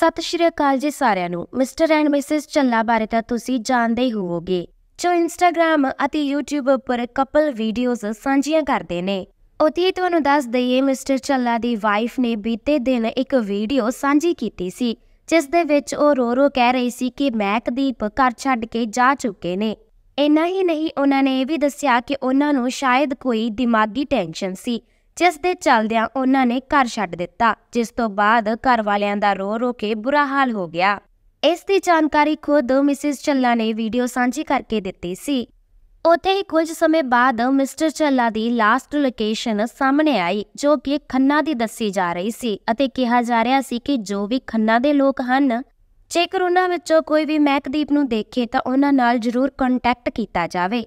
ਸਤਿ ਸ਼੍ਰੀ ਅਕਾਲ ਜੀ ਸਾਰਿਆਂ ਨੂੰ ਮਿਸਟਰ ਐਂਡ ਮਿਸਿਸ ਚੱਲਾ ਬਾਰੇ ਤਾਂ ਤੁਸੀਂ ਜਾਣਦੇ ਹੀ ਹੋਵੋਗੇ ਜੋ ਇੰਸਟਾਗ੍ਰam ਅਤੇ YouTube ਉੱਪਰ ਕਪਲ ਵੀਡੀਓਜ਼ ਸਾਂਝੀਆਂ ਕਰਦੇ ਨੇ ਉਤੇ ਤੁਹਾਨੂੰ ਦੱਸ ਦਈਏ ਮਿਸਟਰ ਚੱਲਾ ਦੀ ਵਾਈਫ ਨੇ ਬੀਤੇ ਦਿਨ ਇੱਕ ਵੀਡੀਓ ਸਾਂਝੀ ਕੀਤੀ ਸੀ ਜਿਸ ਦੇ ਵਿੱਚ ਉਹ ਰੋ ਰੋ ਕਹਿ ਰਹੀ ਸੀ ਕਿ ਮੈਕਦੀਪ ਘਰ ਛੱਡ ਕੇ ਜਾ ਚੁੱਕੇ ਨੇ ਇੰਨਾ ਹੀ ਨਹੀਂ ਉਹਨਾਂ ਨੇ ਇਹ ਵੀ ਦੱਸਿਆ ਕਿ ਉਹਨਾਂ ਨੂੰ ਸ਼ਾਇਦ ਕੋਈ ਦਿਮਾਗੀ ਟੈਨਸ਼ਨ ਸੀ ਜਿਸ ਦੇ ਚਲਦਿਆਂ ਉਹਨਾਂ ਨੇ ਘਰ ਛੱਡ ਦਿੱਤਾ ਜਿਸ ਤੋਂ ਬਾਅਦ ਘਰ ਵਾਲਿਆਂ ਦਾ ਰੋ ਰੋ ਕੇ ਬੁਰਾ ਹਾਲ ਹੋ ਗਿਆ ਇਸ ਦੀ ਜਾਣਕਾਰੀ ਖੁਦ ਮਿਸਿਸ ਚੱਲਾ ਨੇ ਵੀਡੀਓ ਸਾਂਝੀ ਕਰਕੇ ਦਿੱਤੀ ਸੀ ਉੱਥੇ ਹੀ ਕੁਝ ਸਮੇਂ ਬਾਅਦ ਮਿਸਟਰ ਚੱਲਾ ਦੀ ਲਾਸਟ ਲੋਕੇਸ਼ਨ ਸਾਹਮਣੇ ਆਈ ਜੋ ਕਿ ਖੰਨਾ ਦੀ ਦੱਸੀ ਜਾ ਰਹੀ ਸੀ ਅਤੇ ਕਿਹਾ ਜਾ ਰਿਹਾ ਸੀ ਕਿ ਜੋ ਵੀ ਖੰਨਾ ਦੇ ਲੋਕ ਹਨ ਜੇਕਰ ਉਹਨਾਂ ਵਿੱਚੋਂ ਕੋਈ ਵੀ ਮਹਿਕਦੀਪ ਨੂੰ ਦੇਖੇ ਤਾਂ ਉਹਨਾਂ ਨਾਲ ਜ਼ਰੂਰ ਕੰਟੈਕਟ ਕੀਤਾ ਜਾਵੇ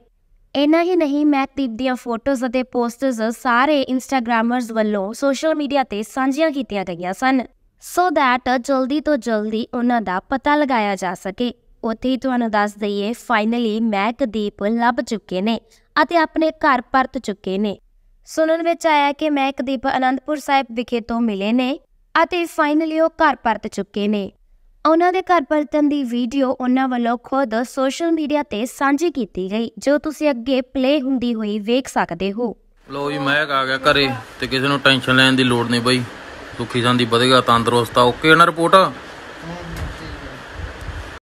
ਇੰਨਾ ਹੀ ਨਹੀਂ ਮੈਟਦੀਪ ਦੀਆਂ ਫੋਟੋਜ਼ ਅਤੇ ਪੋਸਟਰਸ ਸਾਰੇ ਇੰਸਟਾਗ੍ਰਾਮਰਸ ਵੱਲੋਂ ਸੋਸ਼ਲ ਮੀਡੀਆ ਤੇ ਸਾਂਝੀਆਂ ਕੀਤੀਆਂ ਗਈਆਂ ਸਨ ਸੋ ਦੈਟ ਜਲਦੀ ਤੋਂ ਜਲਦੀ ਉਹਨਾਂ ਦਾ ਪਤਾ ਲਗਾਇਆ ਜਾ ਸਕੇ ਉੱਥੇ ਹੀ ਤੁਹਾਨੂੰ ਦੱਸ ਦਈਏ ਫਾਈਨਲੀ ਦੀਪ ਲੱਭ ਚੁੱਕੇ ਨੇ ਅਤੇ ਆਪਣੇ ਘਰ ਪਰਤ ਚੁੱਕੇ ਨੇ ਸੁਣਨ ਵਿੱਚ ਆਇਆ ਕਿ ਦੀਪ ਅਨੰਦਪੁਰ ਸਾਹਿਬ ਵਿਖੇ ਤੋਂ ਮਿਲੇ ਨੇ ਅਤੇ ਫਾਈਨਲੀ ਉਹ ਘਰ ਪਰਤ ਚੁੱਕੇ ਨੇ ਉਹਨਾਂ ਦੇ ਘਰ ਪਰਤਨ ਦੀ ਵੀਡੀਓ ਉਹਨਾਂ ਵੱਲੋਂ ਖੁਦ ਸੋਸ਼ਲ ਮੀਡੀਆ ਤੇ ਸਾਂਝੀ ਕੀਤੀ ਗਈ ਜੋ ਤੁਸੀਂ ਅੱਗੇ ਪਲੇ ਹੁੰਦੀ ਹੋਈ ਵੇਖ ਸਕਦੇ ਹੋ ਲੋ ਜੀ ਮਹਿਕ ਆ ਗਿਆ ਘਰੇ ਤੇ ਕਿਸੇ ਨੂੰ ਟੈਨਸ਼ਨ ਲੈਣ ਦੀ ਲੋੜ ਨਹੀਂ ਬਈ ਸੁਖੀ ਸੰਦੀ ਵਧੇਗਾ ਤੰਦਰੁਸਤ ਆ ਓਕੇ ਨਾ ਰਿਪੋਰਟ